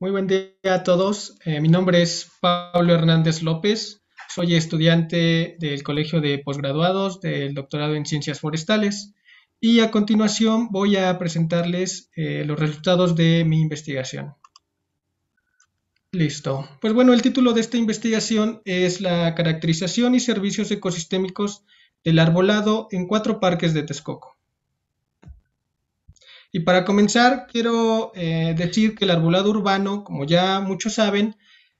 Muy buen día a todos. Eh, mi nombre es Pablo Hernández López. Soy estudiante del Colegio de Postgraduados del Doctorado en Ciencias Forestales y a continuación voy a presentarles eh, los resultados de mi investigación. Listo. Pues bueno, el título de esta investigación es la caracterización y servicios ecosistémicos del arbolado en cuatro parques de Texcoco. Y para comenzar, quiero eh, decir que el arbolado urbano, como ya muchos saben,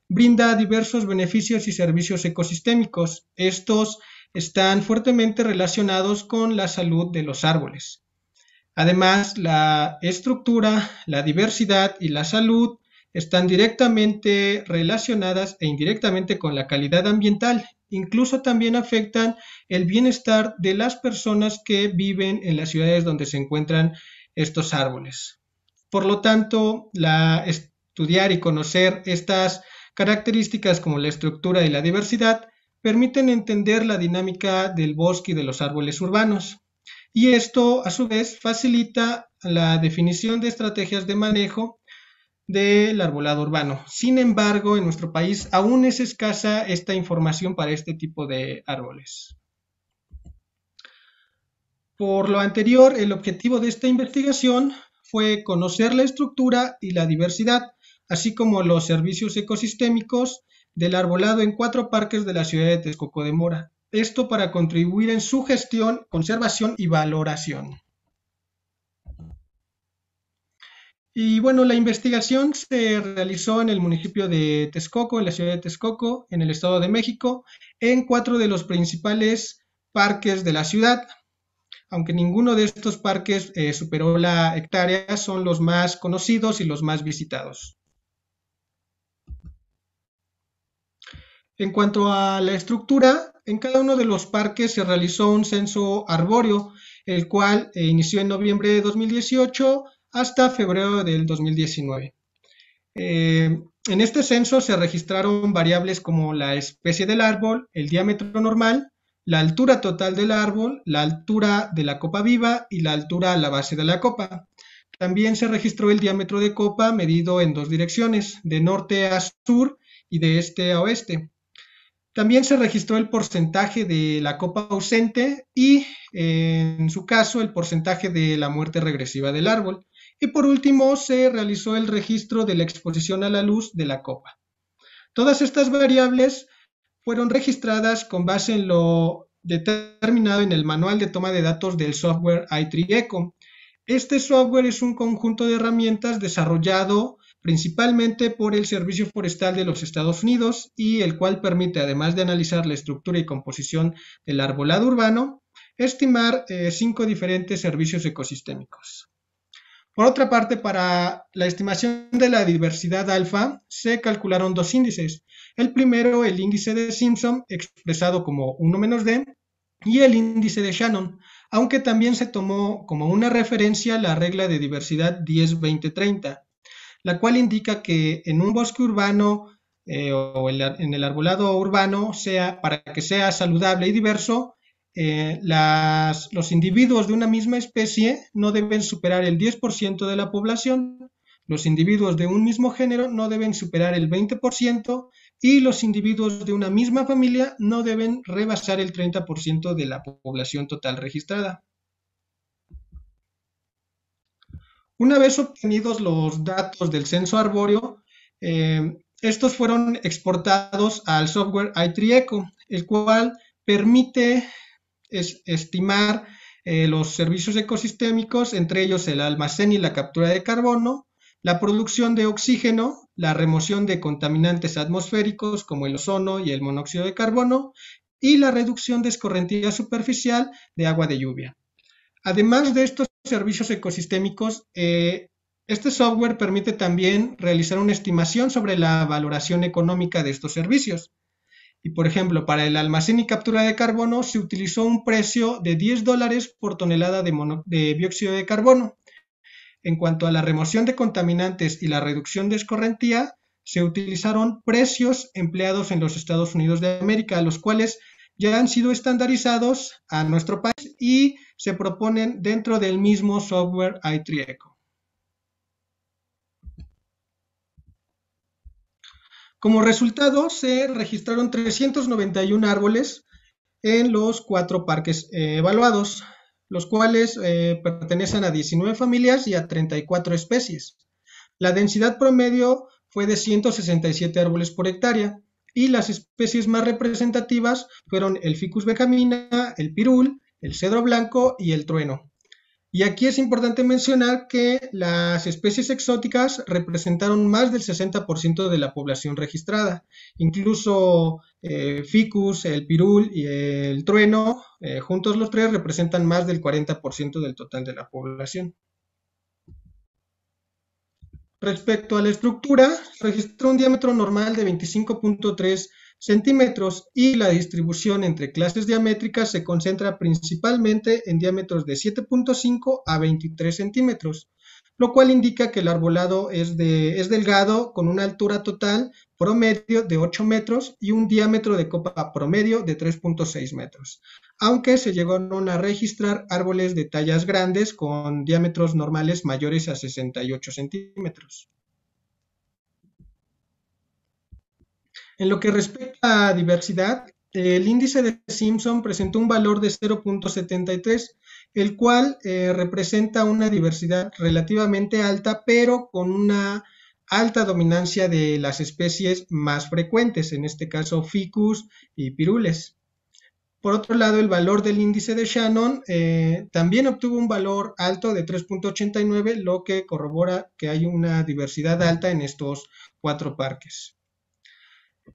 brinda diversos beneficios y servicios ecosistémicos. Estos están fuertemente relacionados con la salud de los árboles. Además, la estructura, la diversidad y la salud están directamente relacionadas e indirectamente con la calidad ambiental. Incluso también afectan el bienestar de las personas que viven en las ciudades donde se encuentran estos árboles. Por lo tanto, la, estudiar y conocer estas características como la estructura y la diversidad permiten entender la dinámica del bosque y de los árboles urbanos. Y esto, a su vez, facilita la definición de estrategias de manejo del arbolado urbano. Sin embargo, en nuestro país aún es escasa esta información para este tipo de árboles. Por lo anterior, el objetivo de esta investigación fue conocer la estructura y la diversidad, así como los servicios ecosistémicos del arbolado en cuatro parques de la ciudad de Texcoco de Mora. Esto para contribuir en su gestión, conservación y valoración. Y bueno, la investigación se realizó en el municipio de Texcoco, en la ciudad de Texcoco, en el Estado de México, en cuatro de los principales parques de la ciudad, aunque ninguno de estos parques eh, superó la hectárea, son los más conocidos y los más visitados. En cuanto a la estructura, en cada uno de los parques se realizó un censo arbóreo, el cual eh, inició en noviembre de 2018 hasta febrero del 2019. Eh, en este censo se registraron variables como la especie del árbol, el diámetro normal, la altura total del árbol, la altura de la copa viva y la altura a la base de la copa. También se registró el diámetro de copa medido en dos direcciones, de norte a sur y de este a oeste. También se registró el porcentaje de la copa ausente y, en su caso, el porcentaje de la muerte regresiva del árbol. Y por último, se realizó el registro de la exposición a la luz de la copa. Todas estas variables fueron registradas con base en lo determinado en el manual de toma de datos del software i3ECO. Este software es un conjunto de herramientas desarrollado principalmente por el Servicio Forestal de los Estados Unidos y el cual permite, además de analizar la estructura y composición del arbolado urbano, estimar eh, cinco diferentes servicios ecosistémicos. Por otra parte, para la estimación de la diversidad alfa se calcularon dos índices, el primero, el índice de Simpson, expresado como 1 menos d, y el índice de Shannon, aunque también se tomó como una referencia la regla de diversidad 10-20-30, la cual indica que en un bosque urbano eh, o en el arbolado urbano, sea, para que sea saludable y diverso, eh, los individuos de una misma especie no deben superar el 10% de la población, los individuos de un mismo género no deben superar el 20% y los individuos de una misma familia no deben rebasar el 30% de la población total registrada. Una vez obtenidos los datos del censo arbóreo, eh, estos fueron exportados al software iTrieco, el cual permite estimar eh, los servicios ecosistémicos, entre ellos el almacén y la captura de carbono, la producción de oxígeno, la remoción de contaminantes atmosféricos como el ozono y el monóxido de carbono, y la reducción de escorrentía superficial de agua de lluvia. Además de estos servicios ecosistémicos, eh, este software permite también realizar una estimación sobre la valoración económica de estos servicios. Y por ejemplo, para el almacén y captura de carbono se utilizó un precio de 10 dólares por tonelada de, de dióxido de carbono, en cuanto a la remoción de contaminantes y la reducción de escorrentía, se utilizaron precios empleados en los Estados Unidos de América, los cuales ya han sido estandarizados a nuestro país y se proponen dentro del mismo software i Como resultado, se registraron 391 árboles en los cuatro parques eh, evaluados los cuales eh, pertenecen a 19 familias y a 34 especies. La densidad promedio fue de 167 árboles por hectárea y las especies más representativas fueron el Ficus becamina, el pirul, el cedro blanco y el trueno. Y aquí es importante mencionar que las especies exóticas representaron más del 60% de la población registrada. Incluso eh, Ficus, el Pirul y el Trueno, eh, juntos los tres, representan más del 40% del total de la población. Respecto a la estructura, registró un diámetro normal de 25.3 centímetros y la distribución entre clases diamétricas se concentra principalmente en diámetros de 7.5 a 23 centímetros, lo cual indica que el arbolado es, delgado con una altura total promedio de 8 metros y un diámetro de copa promedio de 3.6 metros, aunque se llegaron a registrar árboles de tallas grandes con diámetros normales mayores a 68 centímetros. En lo que respecta a diversidad, el índice de Simpson presentó un valor de 0.73, el cual eh, representa una diversidad relativamente alta, pero con una alta dominancia de las especies más frecuentes, en este caso ficus y pirules. Por otro lado, el valor del índice de Shannon eh, también obtuvo un valor alto de 3.89, lo que corrobora que hay una diversidad alta en estos cuatro parques.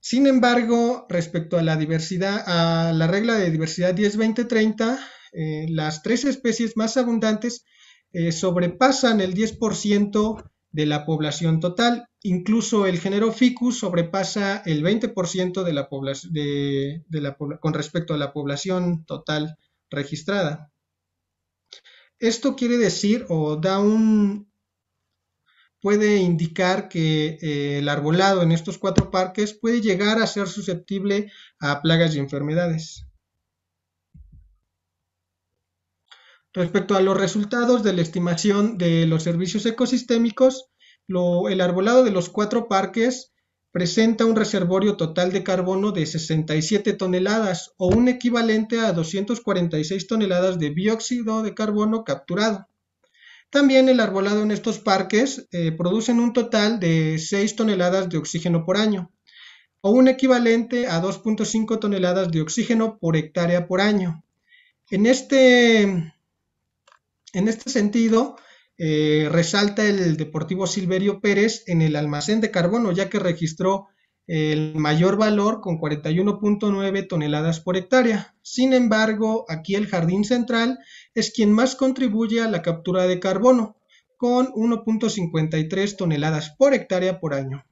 Sin embargo, respecto a la diversidad, a la regla de diversidad 10-20-30, eh, las tres especies más abundantes eh, sobrepasan el 10% de la población total. Incluso el género Ficus sobrepasa el 20% de la con respecto a la población total registrada. Esto quiere decir o da un puede indicar que eh, el arbolado en estos cuatro parques puede llegar a ser susceptible a plagas y enfermedades. Respecto a los resultados de la estimación de los servicios ecosistémicos, el arbolado de los cuatro parques presenta un reservorio total de carbono de 67 toneladas o un equivalente a 246 toneladas de dióxido de carbono capturado. También el arbolado en estos parques produce eh, producen un total de 6 toneladas de oxígeno por año, o un equivalente a 2.5 toneladas de oxígeno por hectárea por año. En este, en este sentido, eh, resalta el Deportivo Silverio Pérez en el almacén de carbono, ya que registró el mayor valor con 41.9 toneladas por hectárea. Sin embargo, aquí el jardín central es quien más contribuye a la captura de carbono, con 1.53 toneladas por hectárea por año.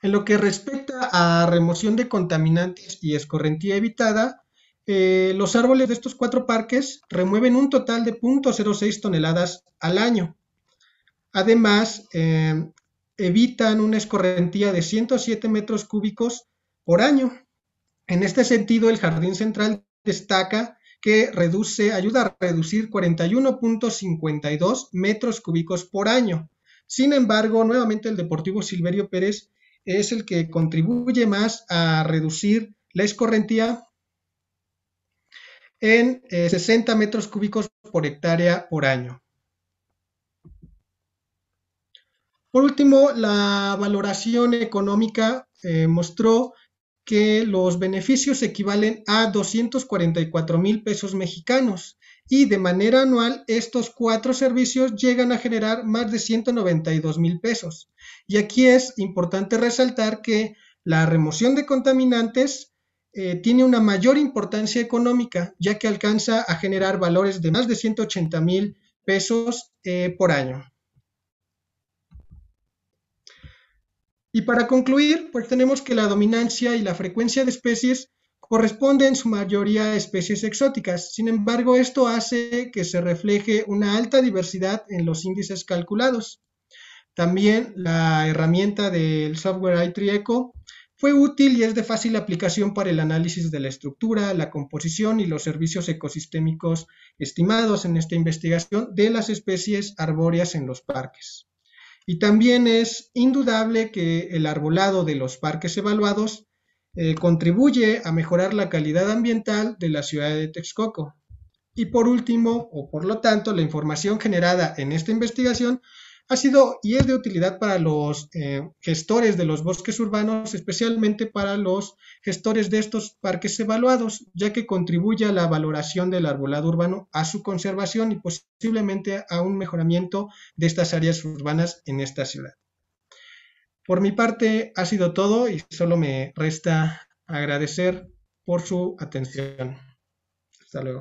En lo que respecta a remoción de contaminantes y escorrentía evitada, eh, los árboles de estos cuatro parques remueven un total de 0.06 toneladas al año, Además, eh, evitan una escorrentía de 107 metros cúbicos por año. En este sentido, el Jardín Central destaca que reduce, ayuda a reducir 41.52 metros cúbicos por año. Sin embargo, nuevamente el Deportivo Silverio Pérez es el que contribuye más a reducir la escorrentía en 60 eh, metros cúbicos por hectárea por año. Por último, la valoración económica eh, mostró que los beneficios equivalen a 244 mil pesos mexicanos y de manera anual estos cuatro servicios llegan a generar más de 192 mil pesos. Y aquí es importante resaltar que la remoción de contaminantes eh, tiene una mayor importancia económica, ya que alcanza a generar valores de más de 180 mil pesos eh, por año. Y para concluir, pues tenemos que la dominancia y la frecuencia de especies corresponde en su mayoría a especies exóticas. Sin embargo, esto hace que se refleje una alta diversidad en los índices calculados. También la herramienta del software iTrieco fue útil y es de fácil aplicación para el análisis de la estructura, la composición y los servicios ecosistémicos estimados en esta investigación de las especies arbóreas en los parques. Y también es indudable que el arbolado de los parques evaluados eh, contribuye a mejorar la calidad ambiental de la ciudad de Texcoco. Y por último, o por lo tanto, la información generada en esta investigación ha sido y es de utilidad para los eh, gestores de los bosques urbanos, especialmente para los gestores de estos parques evaluados, ya que contribuye a la valoración del arbolado urbano, a su conservación y posiblemente a un mejoramiento de estas áreas urbanas en esta ciudad. Por mi parte ha sido todo y solo me resta agradecer por su atención. Hasta luego.